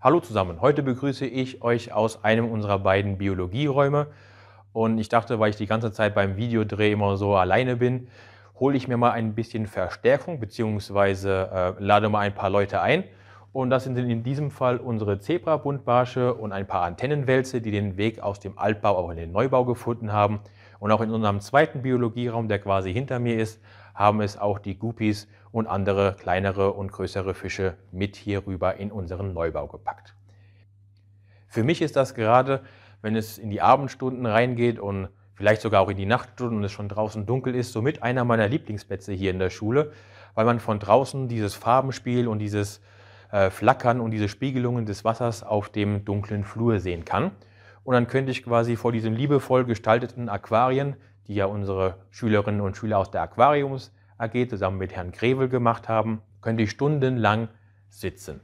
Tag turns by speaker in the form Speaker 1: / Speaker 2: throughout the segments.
Speaker 1: Hallo zusammen, heute begrüße ich euch aus einem unserer beiden Biologieräume und ich dachte, weil ich die ganze Zeit beim Videodreh immer so alleine bin, hole ich mir mal ein bisschen Verstärkung bzw. äh, lade mal ein paar Leute ein. Und das sind in diesem Fall unsere Zebra-Buntbarsche und ein paar Antennenwälze, die den Weg aus dem Altbau auch in den Neubau gefunden haben. Und auch in unserem zweiten Biologieraum, der quasi hinter mir ist, haben es auch die Guppies und andere kleinere und größere Fische mit hier rüber in unseren Neubau gepackt. Für mich ist das gerade, wenn es in die Abendstunden reingeht und vielleicht sogar auch in die Nachtstunden und es schon draußen dunkel ist, somit einer meiner Lieblingsplätze hier in der Schule, weil man von draußen dieses Farbenspiel und dieses äh, flackern und diese Spiegelungen des Wassers auf dem dunklen Flur sehen kann. Und dann könnte ich quasi vor diesen liebevoll gestalteten Aquarien, die ja unsere Schülerinnen und Schüler aus der Aquariums AG zusammen mit Herrn Grevel gemacht haben, könnte ich stundenlang sitzen.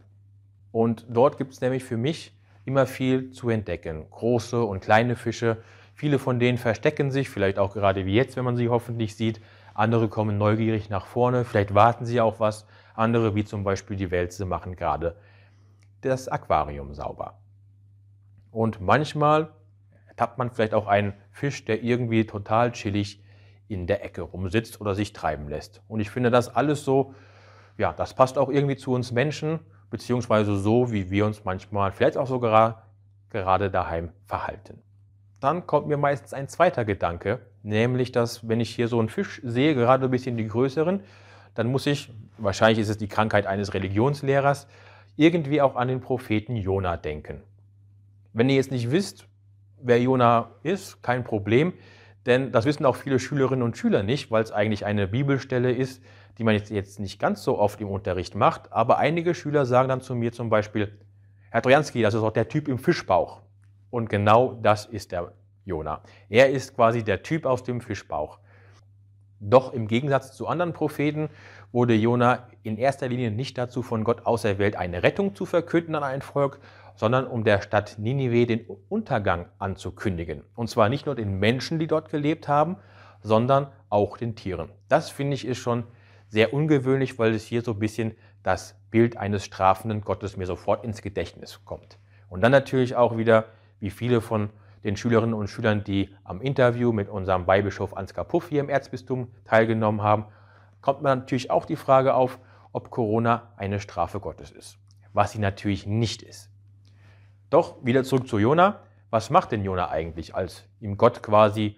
Speaker 1: Und dort gibt es nämlich für mich immer viel zu entdecken. Große und kleine Fische. Viele von denen verstecken sich, vielleicht auch gerade wie jetzt, wenn man sie hoffentlich sieht, andere kommen neugierig nach vorne, vielleicht warten sie auch was, andere wie zum Beispiel die Wälze machen gerade das Aquarium sauber. Und manchmal tappt man vielleicht auch einen Fisch, der irgendwie total chillig in der Ecke rumsitzt oder sich treiben lässt. Und ich finde das alles so, ja, das passt auch irgendwie zu uns Menschen, beziehungsweise so, wie wir uns manchmal, vielleicht auch sogar gerade daheim verhalten dann kommt mir meistens ein zweiter Gedanke, nämlich dass wenn ich hier so einen Fisch sehe, gerade ein bisschen die größeren, dann muss ich, wahrscheinlich ist es die Krankheit eines Religionslehrers, irgendwie auch an den Propheten Jona denken. Wenn ihr jetzt nicht wisst, wer Jona ist, kein Problem, denn das wissen auch viele Schülerinnen und Schüler nicht, weil es eigentlich eine Bibelstelle ist, die man jetzt nicht ganz so oft im Unterricht macht, aber einige Schüler sagen dann zu mir zum Beispiel, Herr Trojanski, das ist auch der Typ im Fischbauch. Und genau das ist der Jona. Er ist quasi der Typ aus dem Fischbauch. Doch im Gegensatz zu anderen Propheten wurde Jona in erster Linie nicht dazu von Gott auserwählt, eine Rettung zu verkünden an ein Volk, sondern um der Stadt Ninive den Untergang anzukündigen. Und zwar nicht nur den Menschen, die dort gelebt haben, sondern auch den Tieren. Das finde ich ist schon sehr ungewöhnlich, weil es hier so ein bisschen das Bild eines strafenden Gottes mir sofort ins Gedächtnis kommt. Und dann natürlich auch wieder wie viele von den Schülerinnen und Schülern, die am Interview mit unserem Weihbischof Ansgar Puff hier im Erzbistum teilgenommen haben, kommt man natürlich auch die Frage auf, ob Corona eine Strafe Gottes ist, was sie natürlich nicht ist. Doch wieder zurück zu Jona. Was macht denn Jona eigentlich, als ihm Gott quasi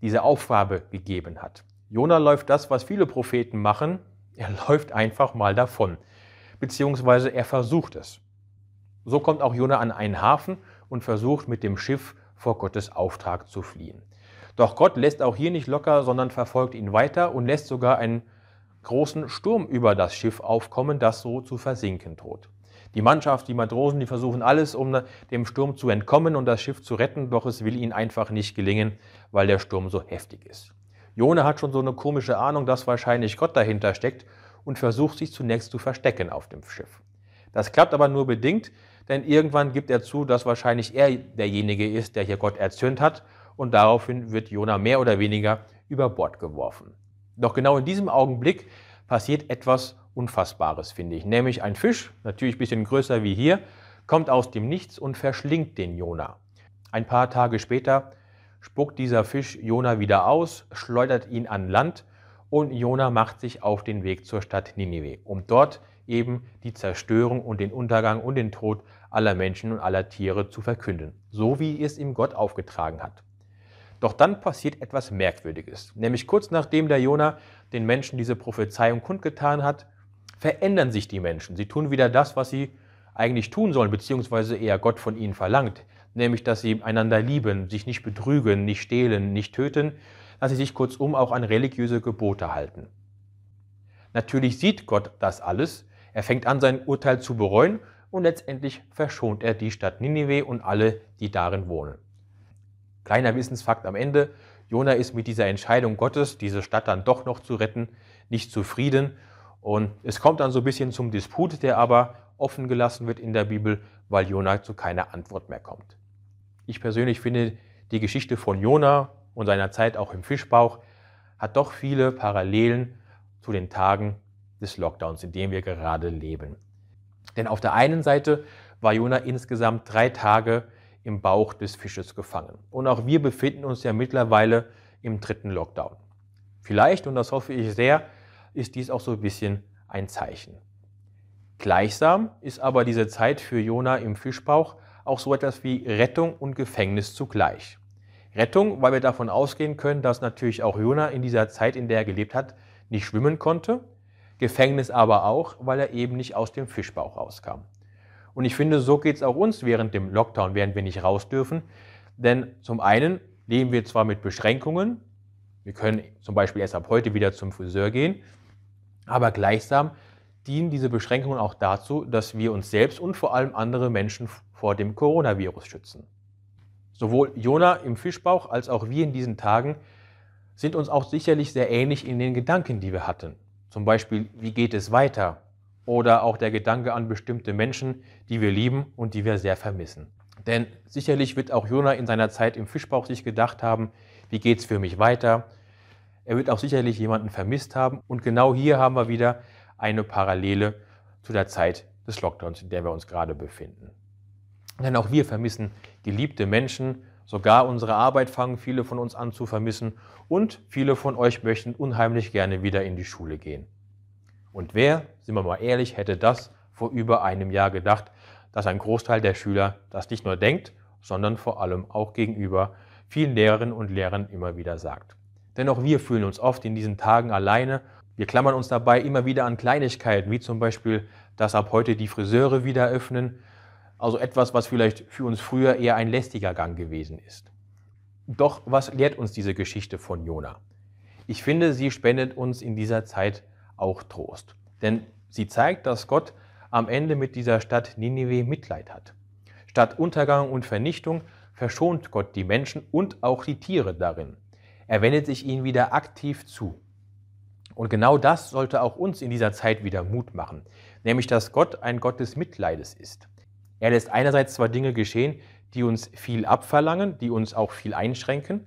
Speaker 1: diese Aufgabe gegeben hat? Jona läuft das, was viele Propheten machen, er läuft einfach mal davon, beziehungsweise er versucht es. So kommt auch Jona an einen Hafen und versucht mit dem Schiff vor Gottes Auftrag zu fliehen. Doch Gott lässt auch hier nicht locker, sondern verfolgt ihn weiter und lässt sogar einen großen Sturm über das Schiff aufkommen, das so zu versinken droht. Die Mannschaft, die Matrosen, die versuchen alles, um dem Sturm zu entkommen und das Schiff zu retten, doch es will ihnen einfach nicht gelingen, weil der Sturm so heftig ist. Jone hat schon so eine komische Ahnung, dass wahrscheinlich Gott dahinter steckt und versucht sich zunächst zu verstecken auf dem Schiff. Das klappt aber nur bedingt, denn irgendwann gibt er zu, dass wahrscheinlich er derjenige ist, der hier Gott erzürnt hat, und daraufhin wird Jona mehr oder weniger über Bord geworfen. Doch genau in diesem Augenblick passiert etwas Unfassbares, finde ich. Nämlich ein Fisch, natürlich ein bisschen größer wie hier, kommt aus dem Nichts und verschlingt den Jona. Ein paar Tage später spuckt dieser Fisch Jona wieder aus, schleudert ihn an Land und Jona macht sich auf den Weg zur Stadt Ninive, um dort eben die Zerstörung und den Untergang und den Tod aller Menschen und aller Tiere zu verkünden, so wie es ihm Gott aufgetragen hat. Doch dann passiert etwas Merkwürdiges, nämlich kurz nachdem der Jona den Menschen diese Prophezeiung kundgetan hat, verändern sich die Menschen. Sie tun wieder das, was sie eigentlich tun sollen, beziehungsweise eher Gott von ihnen verlangt, nämlich dass sie einander lieben, sich nicht betrügen, nicht stehlen, nicht töten, dass sie sich kurzum auch an religiöse Gebote halten. Natürlich sieht Gott das alles, er fängt an, sein Urteil zu bereuen und letztendlich verschont er die Stadt Ninive und alle, die darin wohnen. Kleiner Wissensfakt am Ende, Jona ist mit dieser Entscheidung Gottes, diese Stadt dann doch noch zu retten, nicht zufrieden und es kommt dann so ein bisschen zum Disput, der aber offen gelassen wird in der Bibel, weil Jona zu keiner Antwort mehr kommt. Ich persönlich finde die Geschichte von Jona und seiner Zeit auch im Fischbauch hat doch viele Parallelen zu den Tagen des Lockdowns, in dem wir gerade leben. Denn auf der einen Seite war Jona insgesamt drei Tage im Bauch des Fisches gefangen. Und auch wir befinden uns ja mittlerweile im dritten Lockdown. Vielleicht, und das hoffe ich sehr, ist dies auch so ein bisschen ein Zeichen. Gleichsam ist aber diese Zeit für Jona im Fischbauch auch so etwas wie Rettung und Gefängnis zugleich. Rettung, weil wir davon ausgehen können, dass natürlich auch Jona in dieser Zeit, in der er gelebt hat, nicht schwimmen konnte, Gefängnis aber auch, weil er eben nicht aus dem Fischbauch rauskam. Und ich finde, so geht es auch uns während dem Lockdown, während wir nicht raus dürfen. Denn zum einen leben wir zwar mit Beschränkungen, wir können zum Beispiel erst ab heute wieder zum Friseur gehen, aber gleichsam dienen diese Beschränkungen auch dazu, dass wir uns selbst und vor allem andere Menschen vor dem Coronavirus schützen. Sowohl Jona im Fischbauch als auch wir in diesen Tagen sind uns auch sicherlich sehr ähnlich in den Gedanken, die wir hatten. Zum Beispiel, wie geht es weiter? Oder auch der Gedanke an bestimmte Menschen, die wir lieben und die wir sehr vermissen. Denn sicherlich wird auch Jona in seiner Zeit im Fischbauch sich gedacht haben, wie geht es für mich weiter? Er wird auch sicherlich jemanden vermisst haben. Und genau hier haben wir wieder eine Parallele zu der Zeit des Lockdowns, in der wir uns gerade befinden. Denn auch wir vermissen geliebte Menschen, Sogar unsere Arbeit fangen viele von uns an zu vermissen und viele von euch möchten unheimlich gerne wieder in die Schule gehen. Und wer, sind wir mal ehrlich, hätte das vor über einem Jahr gedacht, dass ein Großteil der Schüler das nicht nur denkt, sondern vor allem auch gegenüber vielen Lehrerinnen und Lehrern immer wieder sagt. Denn auch wir fühlen uns oft in diesen Tagen alleine. Wir klammern uns dabei immer wieder an Kleinigkeiten, wie zum Beispiel, dass ab heute die Friseure wieder öffnen, also etwas, was vielleicht für uns früher eher ein lästiger Gang gewesen ist. Doch was lehrt uns diese Geschichte von Jona? Ich finde, sie spendet uns in dieser Zeit auch Trost. Denn sie zeigt, dass Gott am Ende mit dieser Stadt Ninive Mitleid hat. Statt Untergang und Vernichtung verschont Gott die Menschen und auch die Tiere darin. Er wendet sich ihnen wieder aktiv zu. Und genau das sollte auch uns in dieser Zeit wieder Mut machen, nämlich dass Gott ein Gott des Mitleides ist. Er lässt einerseits zwar Dinge geschehen, die uns viel abverlangen, die uns auch viel einschränken,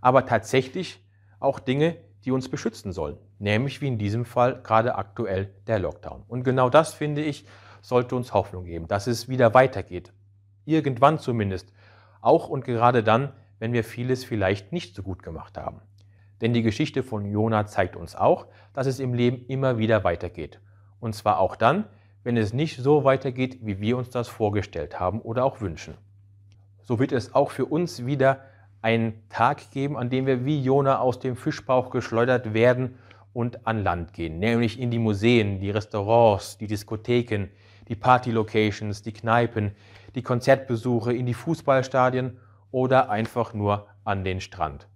Speaker 1: aber tatsächlich auch Dinge, die uns beschützen sollen, nämlich wie in diesem Fall gerade aktuell der Lockdown. Und genau das, finde ich, sollte uns Hoffnung geben, dass es wieder weitergeht. Irgendwann zumindest. Auch und gerade dann, wenn wir vieles vielleicht nicht so gut gemacht haben. Denn die Geschichte von Jona zeigt uns auch, dass es im Leben immer wieder weitergeht. Und zwar auch dann, wenn es nicht so weitergeht, wie wir uns das vorgestellt haben oder auch wünschen. So wird es auch für uns wieder einen Tag geben, an dem wir wie Jona aus dem Fischbauch geschleudert werden und an Land gehen, nämlich in die Museen, die Restaurants, die Diskotheken, die Partylocations, die Kneipen, die Konzertbesuche, in die Fußballstadien oder einfach nur an den Strand.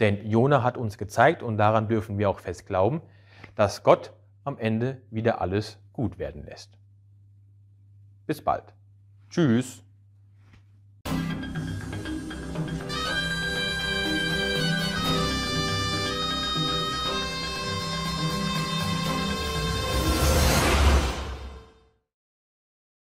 Speaker 1: Denn Jona hat uns gezeigt, und daran dürfen wir auch fest glauben, dass Gott am Ende wieder alles gut werden lässt. Bis bald. Tschüss.